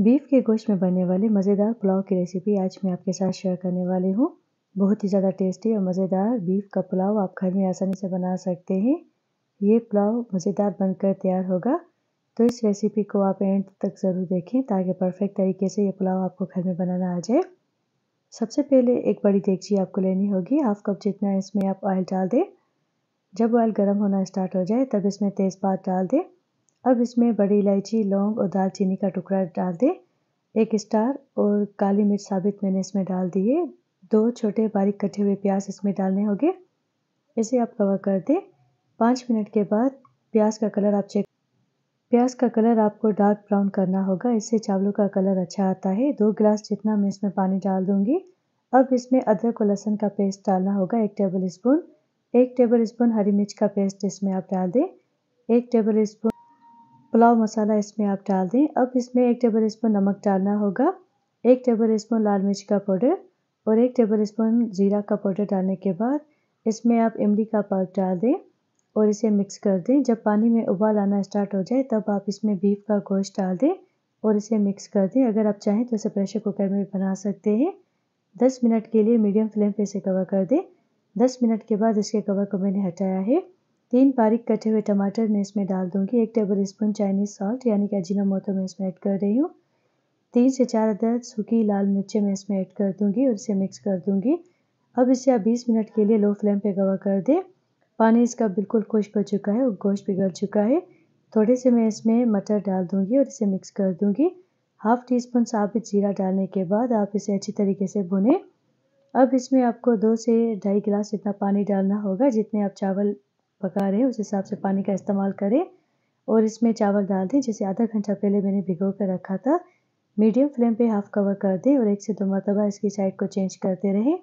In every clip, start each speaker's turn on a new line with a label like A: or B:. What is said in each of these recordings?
A: beef के गोश्त में बनने वाले मज़ेदार पुलाव की रेसिपी आज मैं आपके साथ शेयर करने वाली हूँ बहुत ही ज़्यादा टेस्टी और मज़ेदार बीफ का पुलाव आप घर में आसानी से बना सकते हैं ये पुलाव मज़ेदार बनकर तैयार होगा तो इस रेसिपी को आप एंड तक ज़रूर देखें ताकि परफेक्ट तरीके से ये पुलाव आपको घर में बनाना आ जाए सबसे पहले एक बड़ी देगची आपको लेनी होगी हाफ कप जितना इसमें आप ऑयल डाल दें जब ऑयल गर्म होना स्टार्ट हो जाए तब इसमें तेज़पात डाल दें अब इसमें बड़ी इलायची लौंग और दालचीनी का टुकड़ा डाल दें एक स्टार और काली मिर्च साबित मैंने इसमें डाल दिए दो छोटे बारीक कटे हुए प्याज इसमें डालने होंगे इसे आप कवर कर दें पाँच मिनट के बाद प्याज का कलर आप चेक प्याज का कलर आपको डार्क ब्राउन करना होगा इससे चावलों का कलर अच्छा आता है दो गिलास जितना मैं इसमें पानी डाल दूँगी अब इसमें अदरक और लहसुन का पेस्ट डालना होगा एक टेबल स्पून एक टेबल स्पून हरी मिर्च का पेस्ट इसमें आप डाल दें एक टेबल स्पून पुलाव मसाला इसमें आप डाल दें अब इसमें एक टेबल स्पून नमक डालना होगा एक टेबल स्पून लाल मिर्च का पाउडर और एक टेबल स्पून ज़ीरा का पाउडर डालने के बाद इसमें आप इमली का पाउड डाल दें और इसे मिक्स कर दें जब पानी में उबाल आना स्टार्ट हो जाए तब आप इसमें बीफ का गोश्त डाल दें और इसे मिक्स कर दें अगर आप चाहें तो इसे प्रेशर कुकर में बना सकते हैं दस मिनट के लिए मीडियम फ्लेम पर इसे कवर कर दें दस मिनट के बाद इसके कवर को मैंने हटाया है तीन बारीक कटे हुए टमाटर मैं इसमें डाल दूंगी एक टेबल स्पून चाइनीज़ सॉल्ट यानी कि मोतो मैं इसमें ऐड कर रही हूँ तीन से चार अदर सूखी लाल मिर्चें मैं इसमें ऐड कर दूंगी और इसे मिक्स कर दूंगी अब इसे आप 20 मिनट के लिए लो फ्लेम पे गवा कर दें पानी इसका बिल्कुल खुश्क हो चुका है और गोश्त बिगड़ चुका है थोड़े से मैं इसमें मटर डाल दूंगी और इसे मिक्स कर दूंगी हाफ़ टी स्पून साबित जीरा डालने के बाद आप इसे अच्छी तरीके से भुनें अब इसमें आपको दो से ढाई गिलास इतना पानी डालना होगा जितने आप चावल पका रहे हैं उस हिसाब से पानी का इस्तेमाल करें और इसमें चावल डाल दें जिसे आधा घंटा पहले मैंने भिगो कर रखा था मीडियम फ्लेम पे हाफ कवर कर दें और एक से दो मरतबा इसकी साइड को चेंज करते रहें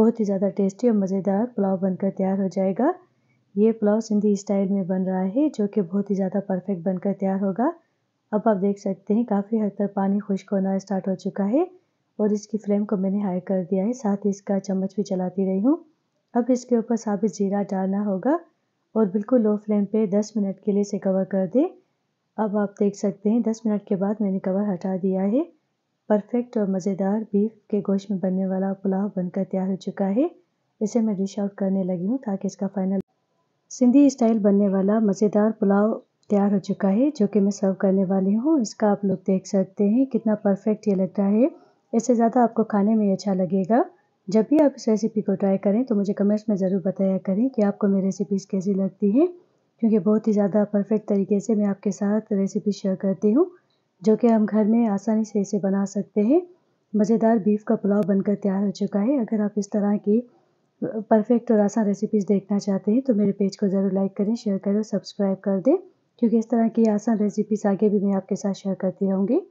A: बहुत ही ज़्यादा टेस्टी और मज़ेदार पुलाव बनकर तैयार हो जाएगा ये पुलाव सिंधी स्टाइल में बन रहा है जो कि बहुत ही ज़्यादा परफेक्ट बनकर तैयार होगा अब आप देख सकते हैं काफ़ी हद तक पानी खुश्क होना स्टार्ट हो चुका है और इसकी फ्लेम को मैंने हाई कर दिया है साथ ही इसका चम्मच भी चलाती रही हूँ अब इसके ऊपर साबित जीरा डालना होगा और बिल्कुल लो फ्लेम पे 10 मिनट के लिए इसे कवर कर दें अब आप देख सकते हैं 10 मिनट के बाद मैंने कवर हटा दिया है परफेक्ट और मज़ेदार बीफ के गोश्त में बनने वाला पुलाव बनकर तैयार हो चुका है इसे मैं डिश आउट करने लगी हूँ ताकि इसका फाइनल सिंधी स्टाइल बनने वाला मज़ेदार पुलाव तैयार हो चुका है जो कि मैं सर्व करने वाली हूँ इसका आप लोग देख सकते हैं कितना परफेक्ट ये लगता है इससे ज़्यादा आपको खाने में अच्छा लगेगा जब भी आप इस रेसिपी को ट्राई करें तो मुझे कमेंट्स में ज़रूर बताया करें कि आपको मेरी रेसिपीज़ कैसी लगती हैं क्योंकि बहुत ही ज़्यादा परफेक्ट तरीके से मैं आपके साथ रेसिपी शेयर करती हूँ जो कि हम घर में आसानी से इसे बना सकते हैं मज़ेदार बीफ का पुलाव बनकर तैयार हो चुका है अगर आप इस तरह की परफेक्ट और आसान रेसिपीज़ देखना चाहते हैं तो मेरे पेज को ज़रूर लाइक करें शेयर करें सब्सक्राइब कर दें क्योंकि इस तरह की आसान रेसिपीज़ आगे भी मैं आपके साथ शेयर करती रहूँगी